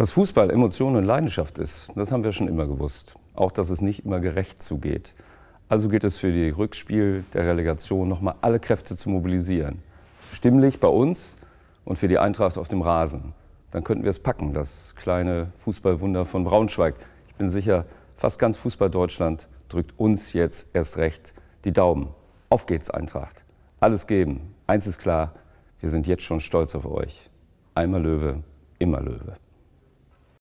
Dass Fußball Emotion und Leidenschaft ist, das haben wir schon immer gewusst. Auch, dass es nicht immer gerecht zugeht. Also geht es für die Rückspiel der Relegation nochmal alle Kräfte zu mobilisieren. Stimmlich bei uns und für die Eintracht auf dem Rasen. Dann könnten wir es packen, das kleine Fußballwunder von Braunschweig. Ich bin sicher, fast ganz Fußball Deutschland drückt uns jetzt erst recht die Daumen. Auf geht's, Eintracht. Alles geben. Eins ist klar, wir sind jetzt schon stolz auf euch. Einmal Löwe, immer Löwe.